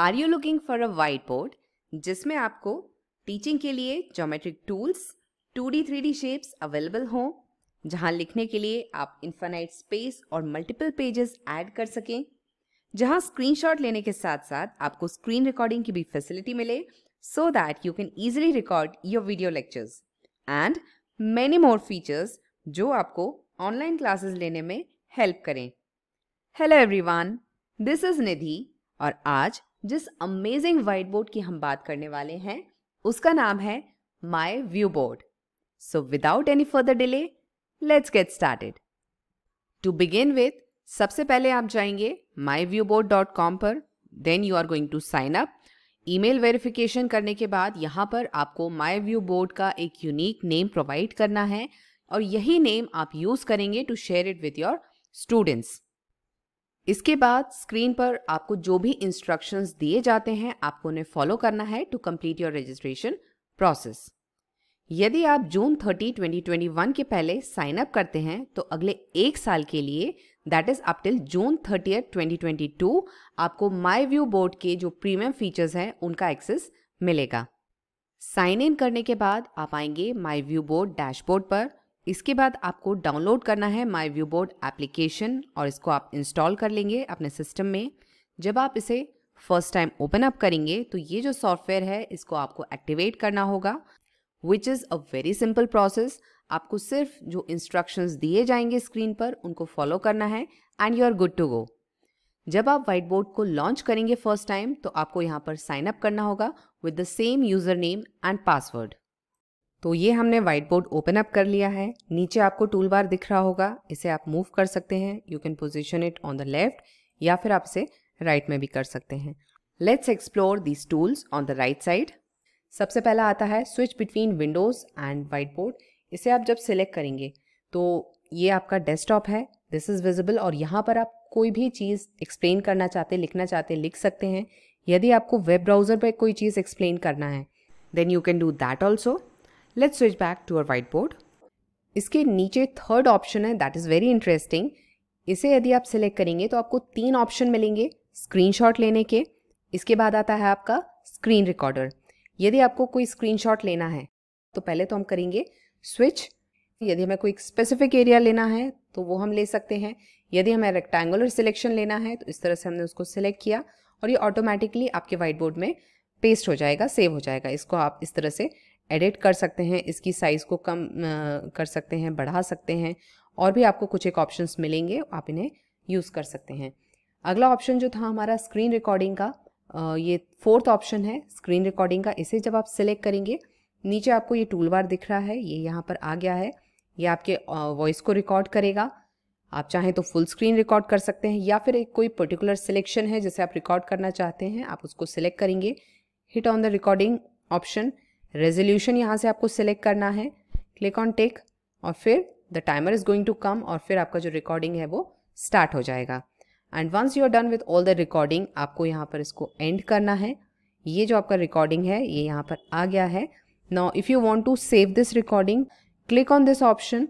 are you looking for a white board जिसमें आपको teaching के लिए geometric tools two D three D shapes available हों जहां लिखने के लिए आप इन्फानाइट स्पेस और मल्टीपल पेजेस ऐड कर सकें जहां स्क्रीनशॉट लेने के साथ साथ आपको स्क्रीन रिकॉर्डिंग की भी फैसिलिटी मिले so that you can easily record your video lectures and many more features जो आपको ऑनलाइन क्लासेस लेने में हेल्प करें hello everyone this is Nidhi और आज जिस अमेजिंग व्हाइट बोर्ड की हम बात करने वाले हैं उसका नाम है My view Board so without any further delay let's get started to begin with सबसे पहले आप जाएंगे My view Board dot com पर then you are going to sign up email verification करने के बाद यहाँ पर आपको माई व्यू बोर्ड का एक यूनिक नेम प्रोवाइड करना है और यही नेम आप यूज़ करेंगे to share it with your students इसके बाद स्क्रीन पर आपको जो भी इंस्ट्रक्शंस दिए जाते हैं आपको उन्हें फॉलो करना है to complete your registration process यदि आप जून 30, 2021 के पहले साइन अप करते हैं तो अगले एक साल के लिए that is up till June 30, 2022 आपको माई व्यू बोर्ड के जो प्रीमियम फीचर्स हैं उनका एक्सेस मिलेगा साइन इन करने के बाद आप आएंगे माई व्यू बोर्ड डैशबोर्ड पर इसके बाद आपको डाउनलोड करना है माई व्यू बोर्ड एप्लीकेशन और इसको आप इंस्टॉल कर लेंगे अपने सिस्टम में जब आप इसे फर्स्ट टाइम ओपन अप करेंगे तो ये जो सॉफ्टवेयर है इसको आपको एक्टिवेट करना होगा which is a very simple process आपको सिर्फ जो इंस्ट्रक्शंस दिए जाएंगे स्क्रीन पर उनको फॉलो करना है and you are good to go जब आप व्हाइट बोर्ड को लॉन्च करेंगे फर्स्ट टाइम तो आपको यहाँ पर साइन अप करना होगा with the same user name and password तो ये हमने वाइट बोर्ड ओपन अप कर लिया है नीचे आपको टूल बार दिख रहा होगा इसे आप मूव कर सकते हैं you can position it on the left या फिर आप इसे राइट में भी कर सकते हैं let's explore these tools on the right side सबसे पहला आता है switch between windows and white board इसे आप जब सिलेक्ट करेंगे तो ये आपका डेस्कटॉप है दिस इज़ विजिबल और यहाँ पर आप कोई भी चीज़ एक्सप्लेन करना चाहते लिखना चाहते लिख सकते हैं यदि आपको वेब ब्राउज़र पर कोई चीज़ एक्सप्लेन करना है then you can do that also let's switch back to our white board इसके नीचे थर्ड ऑप्शन है दैट इज़ वेरी इंटरेस्टिंग इसे यदि आप सिलेक्ट करेंगे तो आपको तीन ऑप्शन मिलेंगे स्क्रीनशॉट लेने के इसके बाद आता है आपका स्क्रीन रिकॉर्डर यदि आपको कोई स्क्रीनशॉट लेना है तो पहले तो हम करेंगे स्विच यदि हमें कोई स्पेसिफिक एरिया लेना है तो वो हम ले सकते हैं यदि हमें रेक्टेंगुलर सिलेक्शन लेना है तो इस तरह से हमने उसको सिलेक्ट किया और ये ऑटोमेटिकली आपके वाइट बोर्ड में पेस्ट हो जाएगा सेव हो जाएगा इसको आप इस तरह से एडिट कर सकते हैं इसकी साइज़ को कम कर सकते हैं बढ़ा सकते हैं और भी आपको कुछ एक ऑप्शंस मिलेंगे आप इन्हें यूज़ कर सकते हैं अगला ऑप्शन जो था हमारा स्क्रीन रिकॉर्डिंग का ये फोर्थ ऑप्शन है स्क्रीन रिकॉर्डिंग का इसे जब आप सिलेक्ट करेंगे नीचे आपको ये टूल बार दिख रहा है ये यहाँ पर आ गया है ये आपके वॉइस को रिकॉर्ड करेगा आप चाहें तो फुल स्क्रीन रिकॉर्ड कर सकते हैं या फिर एक कोई पर्टिकुलर सिलेक्शन है जिसे आप रिकॉर्ड करना चाहते हैं आप उसको सिलेक्ट करेंगे hit on the recording option resolution यहाँ से आपको सिलेक्ट करना है क्लिक ऑन टेक और फिर the timer is going to come और फिर आपका जो रिकॉर्डिंग है वो स्टार्ट हो जाएगा and once you are done with all the recording आपको यहाँ पर इसको एंड करना है ये जो आपका रिकॉर्डिंग है ये यहाँ पर आ गया है now if you want to save this recording click on this option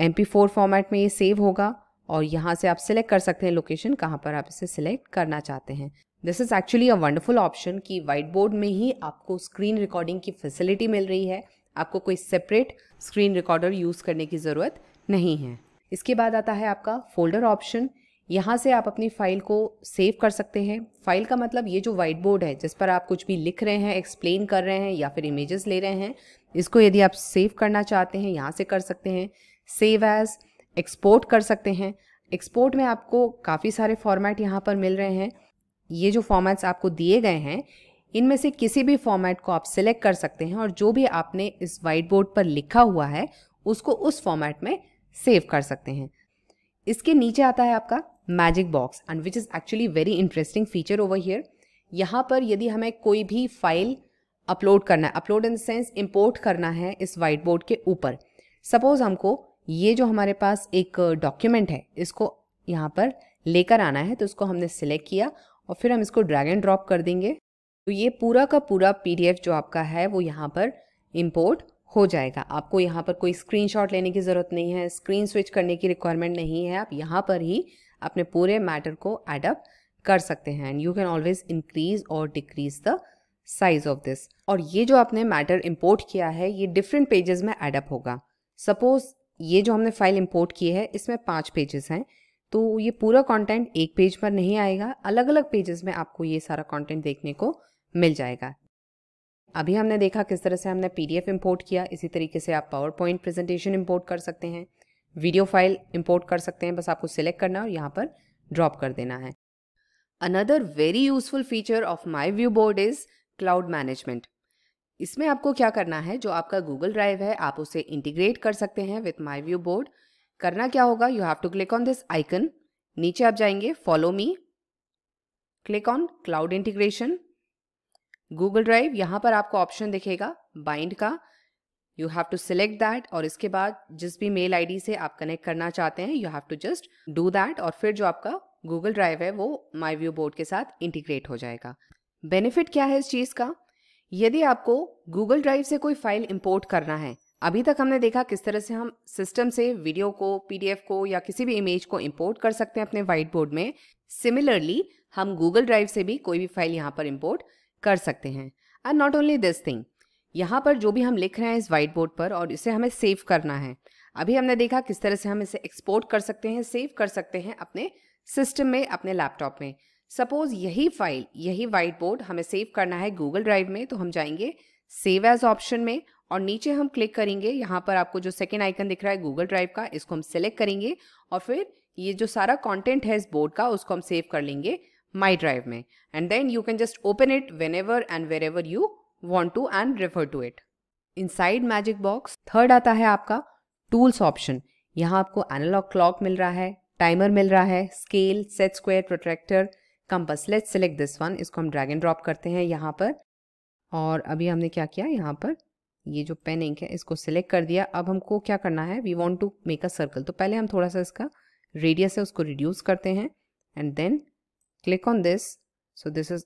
M P four format में ये सेव होगा और यहाँ से आप सिलेक्ट कर सकते हैं लोकेशन कहाँ पर आप इसे सिलेक्ट करना चाहते हैं this is actually a wonderful option कि वाइट बोर्ड में ही आपको स्क्रीन रिकॉर्डिंग की फैसिलिटी मिल रही है आपको कोई सेपरेट स्क्रीन रिकॉर्डर यूज़ करने की ज़रूरत नहीं है इसके बाद आता है आपका फोल्डर ऑप्शन यहाँ से आप अपनी फाइल को सेव कर सकते हैं फाइल का मतलब ये जो वाइट बोर्ड है जिस पर आप कुछ भी लिख रहे हैं एक्सप्लेन कर रहे हैं या फिर इमेजेस ले रहे हैं इसको यदि आप सेव करना चाहते हैं यहाँ से कर सकते हैं सेव एज़ एक्सपोर्ट कर सकते हैं एक्सपोर्ट में आपको काफ़ी सारे फॉर्मेट यहाँ पर मिल रहे हैं ये जो फॉर्मेट्स आपको दिए गए हैं इनमें से किसी भी फॉर्मेट को आप सिलेक्ट कर सकते हैं और जो भी आपने इस वाइट बोर्ड पर लिखा हुआ है उसको उस फॉर्मेट में सेव कर सकते हैं इसके नीचे आता है आपका magic box and which is actually very interesting feature over here यहाँ पर यदि हमें कोई भी फाइल अपलोड करना है अपलोड इन सेंस इम्पोर्ट करना है इस वाइट बोर्ड के ऊपर सपोज हमको ये जो हमारे पास एक डॉक्यूमेंट है इसको यहाँ पर लेकर आना है तो इसको हमने सिलेक्ट किया और फिर हम इसको ड्रैग एंड ड्रॉप कर देंगे तो ये पूरा का पूरा पीडीएफ जो आपका है वो यहाँ पर इम्पोर्ट हो जाएगा आपको यहाँ पर कोई स्क्रीनशॉट लेने की ज़रूरत नहीं है स्क्रीन स्विच करने की रिक्वायरमेंट नहीं है आप यहाँ पर ही अपने पूरे मैटर को एडअप कर सकते हैं and you can always increase or decrease the size of this और ये जो आपने मैटर इम्पोर्ट किया है ये डिफरेंट पेजेस में एडअप होगा सपोज ये जो हमने फाइल इम्पोर्ट की है इसमें पाँच पेजेस हैं तो ये पूरा कंटेंट एक पेज पर नहीं आएगा अलग अलग पेजेस में आपको ये सारा कंटेंट देखने को मिल जाएगा अभी हमने देखा किस तरह से हमने पीडीएफ इंपोर्ट किया इसी तरीके से आप पावर पॉइंट प्रेजेंटेशन इंपोर्ट कर सकते हैं वीडियो फाइल इंपोर्ट कर सकते हैं बस आपको सिलेक्ट करना और यहाँ पर ड्रॉप कर देना है another very useful feature of my view board is cloud management इसमें आपको क्या करना है जो आपका गूगल ड्राइव है आप उसे इंटीग्रेट कर सकते हैं विथ माई व्यू बोर्ड करना क्या होगा you have to click on this icon नीचे आप जाएंगे follow me click on cloud integration Google Drive यहां पर आपको ऑप्शन दिखेगा बाइंड का you have to select that और इसके बाद जिस भी मेल आईडी से आप कनेक्ट करना चाहते हैं you have to just do that और फिर जो आपका गूगल ड्राइव है वो माई व्यू बोर्ड के साथ इंटीग्रेट हो जाएगा बेनिफिट क्या है इस चीज़ का यदि आपको गूगल ड्राइव से कोई फाइल इंपोर्ट करना है अभी तक हमने देखा किस तरह से हम सिस्टम से वीडियो को पीडीएफ को या किसी भी इमेज को इंपोर्ट कर सकते हैं अपने व्हाइट बोर्ड में सिमिलरली हम गूगल ड्राइव से भी कोई भी फाइल यहाँ पर इंपोर्ट कर सकते हैं and not only this thing यहाँ पर जो भी हम लिख रहे हैं इस वाइट बोर्ड पर और इसे हमें सेव करना है अभी हमने देखा किस तरह से हम इसे एक्सपोर्ट कर सकते हैं सेव कर सकते हैं अपने सिस्टम में अपने लैपटॉप में सपोज यही फाइल यही व्हाइट बोर्ड हमें सेव करना है गूगल ड्राइव में तो हम जाएंगे सेव एज ऑप्शन में और नीचे हम क्लिक करेंगे यहाँ पर आपको जो सेकेंड आइकन दिख रहा है गूगल ड्राइव का इसको हम सेलेक्ट करेंगे और फिर ये जो सारा कॉन्टेंट है इस बोर्ड का उसको हम सेव कर लेंगे माई ड्राइव में and then you can just open it whenever and wherever you want to and refer to it inside magic box third आता है आपका टूल्स ऑप्शन यहाँ आपको एनालॉग क्लॉक मिल रहा है टाइमर मिल रहा है scale set square protractor compass let select this one इसको हम ड्रैग एंड ड्रॉप करते हैं यहाँ पर और अभी हमने क्या किया यहाँ पर ये जो पेन इंक है इसको सिलेक्ट कर दिया अब हमको क्या करना है we want to make a circle तो पहले हम थोड़ा सा इसका रेडियस है उसको रिड्यूस करते हैं and then click on this so this is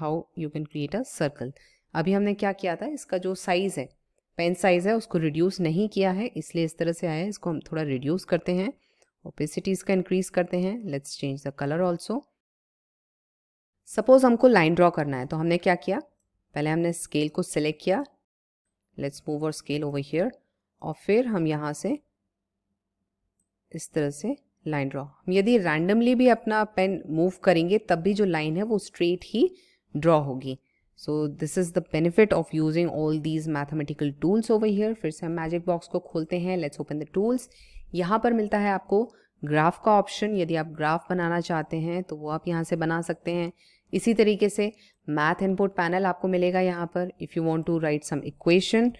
how you can create a circle अभी हमने क्या किया था इसका जो साइज़ है पेन साइज़ है उसको रिड्यूस नहीं किया है इसलिए इस तरह से आया है इसको हम थोड़ा रिड्यूस करते हैं ओपेसिटी इसका इंक्रीज करते हैं let's change the colour also suppose हमको लाइन ड्रॉ करना है तो हमने क्या किया पहले हमने स्केल को सिलेक्ट किया let's move our scale over here और फिर हम यहाँ से इस तरह से लाइन ड्रॉ हम यदि रैंडमली भी अपना पेन मूव करेंगे तब भी जो लाइन है वो स्ट्रेट ही ड्रॉ होगी so this is the benefit of using all these mathematical tools over here फिर से हम मैजिक बॉक्स को खोलते हैं लेट्स ओपन द टूल्स यहाँ पर मिलता है आपको ग्राफ का ऑप्शन यदि आप ग्राफ बनाना चाहते हैं तो वो आप यहाँ से बना सकते हैं इसी तरीके से मैथ इनपुट पैनल आपको मिलेगा यहाँ पर if you want to write some equation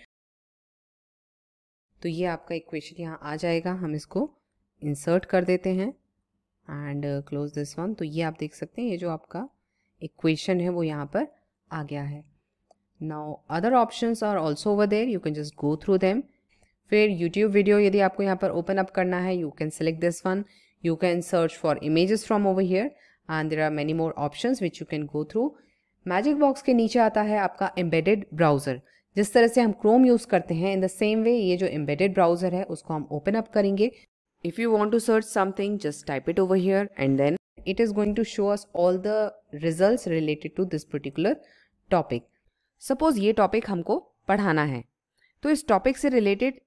तो ये आपका इक्वेशन यहाँ आ जाएगा हम इसको इंसर्ट कर देते हैं एंड क्लोज दिस वन तो ये आप देख सकते हैं ये जो आपका इक्वेशन है वो यहाँ पर आ गया है now other options are also over there you can just go through them फिर यूट्यूब वीडियो यदि आपको यहाँ पर ओपन अप करना है you can select this one you can search for images from over here and there are many more option which you can go through magic box के नीचे आता है आपका एम्बेडेड ब्राउज़र जिस तरह से हम क्रोम यूज़ करते हैं इन द सेम वे ये जो एम्बेडेड ब्राउज़र है उसको हम ओपन अप करेंगे if you want to search something just type it over here and then it is going to show us all the result related to this particular topic suppose ये topic हमको पढ़ाना है तो इस topic से related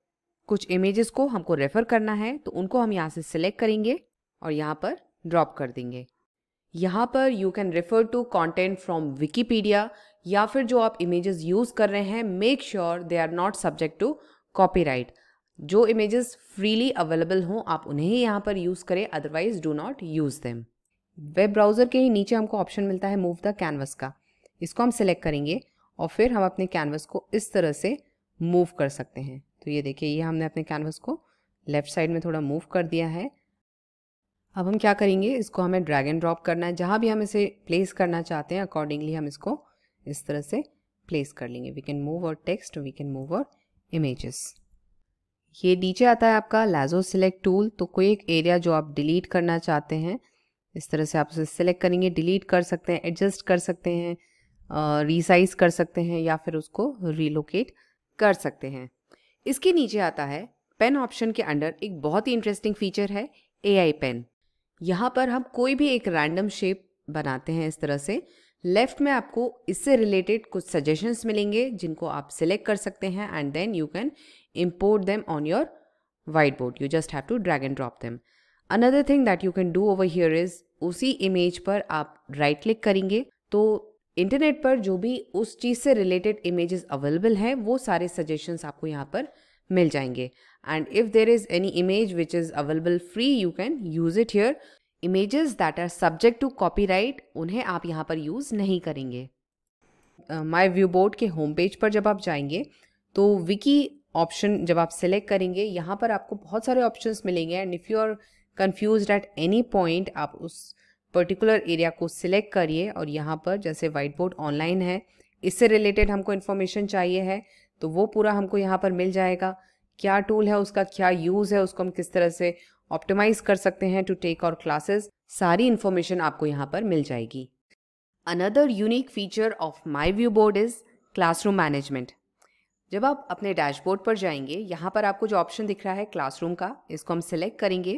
कुछ images को हमको रेफर करना है तो उनको हम यहाँ से सिलेक्ट करेंगे और यहाँ पर ड्रॉप कर देंगे यहाँ पर you can refer to content from Wikipedia या फिर जो आप इमेजेस यूज़ कर रहे हैं make sure they are not subject to right जो इमेजेस फ्रीली अवेलेबल हों आप उन्हें ही यहाँ पर यूज़ करें otherwise do not use them web browser के ही नीचे हमको ऑप्शन मिलता है मूव द कैनवस का इसको हम सिलेक्ट करेंगे और फिर हम अपने कैनवस को इस तरह से मूव कर सकते हैं तो ये देखिए ये हमने अपने कैनवस को लेफ़्ट साइड में थोड़ा मूव कर दिया है अब हम क्या करेंगे इसको हमें ड्रैग एंड ड्रॉप करना है जहाँ भी हम इसे प्लेस करना चाहते हैं अकॉर्डिंगली हम इसको इस तरह से प्लेस कर लेंगे we can move our text we can move our images ये नीचे आता है आपका लैजो सिलेक्ट टूल तो कोई एक एरिया जो आप डिलीट करना चाहते हैं इस तरह से आप उसे सिलेक्ट करेंगे डिलीट कर सकते हैं एडजस्ट कर सकते हैं रिसाइज कर सकते हैं या फिर उसको रिलोकेट कर सकते हैं इसके नीचे आता है पेन ऑप्शन के अंडर एक बहुत ही इंटरेस्टिंग फीचर है ए आई पेन यहाँ पर हम कोई भी एक रैंडम शेप बनाते हैं इस तरह से लेफ्ट में आपको इससे रिलेटेड कुछ सजेशंस मिलेंगे जिनको आप सिलेक्ट कर सकते हैं and then you can them on your white board you just have to drag and drop them another thing that you can do over here is उसी इमेज पर आप राइट क्लिक करेंगे तो इंटरनेट पर जो भी उस चीज़ से रिलेटेड इमेजेस अवेलेबल हैं वो सारे सजेशंस आपको यहाँ पर मिल जाएंगे and if there is any image which is available free you can use it here images that are subject to copyright उन्हें आप यहाँ पर use नहीं करेंगे माई व्यू बोर्ड के होम पेज पर जब आप जाएंगे तो विकी ऑप्शन जब आप सिलेक्ट करेंगे यहाँ पर आपको बहुत सारे ऑप्शन मिलेंगे and if you are confuse at any point आप उस पर्टिकुलर एरिया को सिलेक्ट करिए और यहाँ पर जैसे वाइट बोर्ड ऑनलाइन है इससे रिलेटेड हमको इन्फॉर्मेशन चाहिए है तो वो पूरा हमको यहाँ पर मिल जाएगा क्या टूल है उसका क्या यूज़ है उसको हम किस तरह से ऑप्टिमाइज कर सकते हैं टू टेक और क्लासेस सारी इन्फॉर्मेशन आपको यहाँ पर मिल जाएगी another unique feature of my view board is classroom management जब आप अपने डैशबोर्ड पर जाएंगे यहाँ पर आपको जो ऑप्शन दिख रहा है क्लासरूम का इसको हम सिलेक्ट करेंगे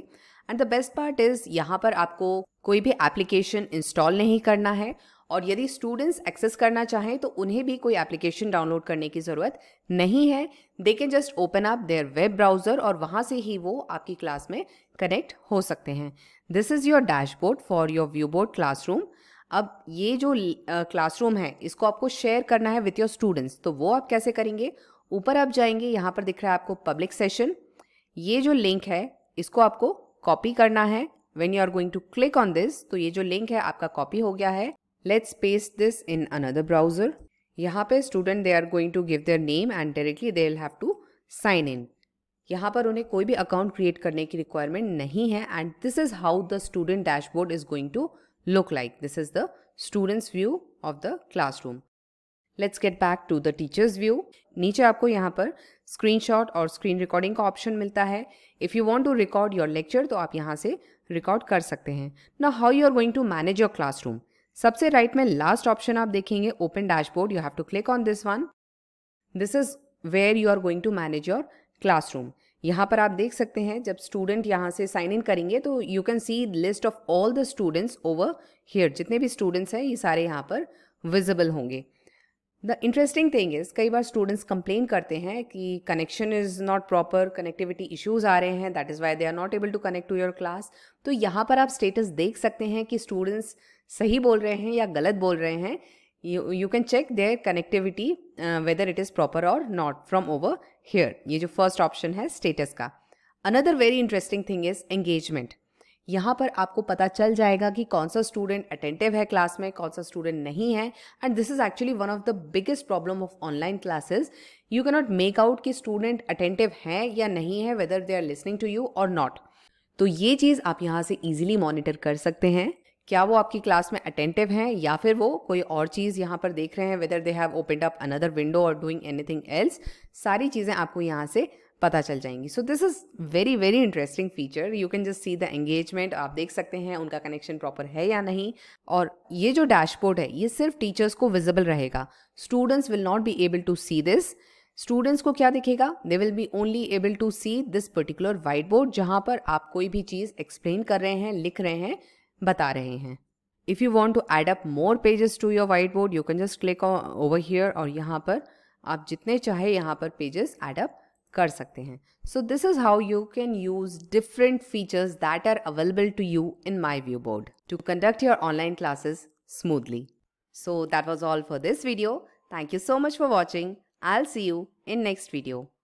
and the best part is यहाँ पर आपको कोई भी एप्लीकेशन इंस्टॉल नहीं करना है और यदि स्टूडेंट्स एक्सेस करना चाहें तो उन्हें भी कोई एप्लीकेशन डाउनलोड करने की ज़रूरत नहीं है they can just open up their web browser और वहाँ से ही वो आपकी क्लास में कनेक्ट हो सकते हैं this is your dashboard for your view board classroom अब ये जो क्लासरूम uh, है इसको आपको शेयर करना है विथ योर स्टूडेंट्स तो वो आप कैसे करेंगे ऊपर आप जाएंगे यहाँ पर दिख रहा है आपको पब्लिक सेशन ये जो लिंक है इसको आपको कॉपी करना है when you are going to click on this तो ये जो लिंक है आपका कॉपी हो गया है let's paste this in another browser यहाँ पे student they are going to give their name and directly they have to sign in यहाँ पर उन्हें कोई भी अकाउंट क्रिएट करने की रिक्वायरमेंट नहीं है and this is how the student dashboard is going to look like this is the students view of the classroom let's get back to the teachers view नीचे आपको यहाँ पर screenshot recording recording का option मिलता है if you want to record your lecture तो आप यहाँ से रिकॉर्ड कर सकते हैं ना how you are going to manage your class room सबसे राइट में लास्ट ऑप्शन आप देखेंगे open dashboard you have to click on this one this is where you are going to manage your classroom यहाँ पर आप देख सकते हैं जब स्टूडेंट यहाँ से साइन इन करेंगे तो you can see list of all the students over here जितने भी स्टूडेंट्स हैं ये सारे यहाँ पर विजिबल होंगे द इंटरेस्टिंग थिंग इज़ कई बार स्टूडेंट्स कंप्लेन करते हैं कि connection is not proper connectivity issues आ रहे हैं that is why they are not able to connect to your class तो यहाँ पर आप स्टेटस देख सकते हैं कि स्टूडेंट्स सही बोल रहे हैं या गलत बोल रहे हैं you can check their connectivity whether it is proper or not from over here ये जो फर्स्ट ऑप्शन है स्टेटस का another very interesting thing is engagement यहाँ पर आपको पता चल जाएगा कि कौन सा स्टूडेंट अटेंटिव है क्लास में कौन सा स्टूडेंट नहीं है and this is actually one of the biggest problem of online classes you cannot make out कि स्टूडेंट अटेंटिव है या नहीं है whether they are listening to you or not तो ये चीज़ आप यहाँ से ईजिली मॉनिटर कर सकते हैं क्या वो आपकी क्लास में अटेंटिव हैं या फिर वो कोई और चीज़ यहाँ पर देख रहे हैं whether they have open up another window or doing anything else सारी चीज़ें आपको यहाँ से पता चल जाएंगी so this is very very interesting feature you can just see the engagement आप देख सकते हैं उनका कनेक्शन प्रॉपर है या नहीं और ये जो डैशबोर्ड है ये सिर्फ टीचर्स को विजिबल रहेगा students will not be able to see this students को क्या दिखेगा they will be only able to see this particular white board जहाँ पर आप कोई भी चीज़ एक्सप्लेन कर रहे हैं लिख रहे हैं बता रहे हैं if you want to add up more pages to your white board you can just click over here और यहाँ पर आप जितने चाहे यहाँ पर पेजेस एडअप कर सकते हैं so this is how you can use different features that are available to you in my view board to conduct your online classes so that was all for this video thank you so much for watching I'll see you in next video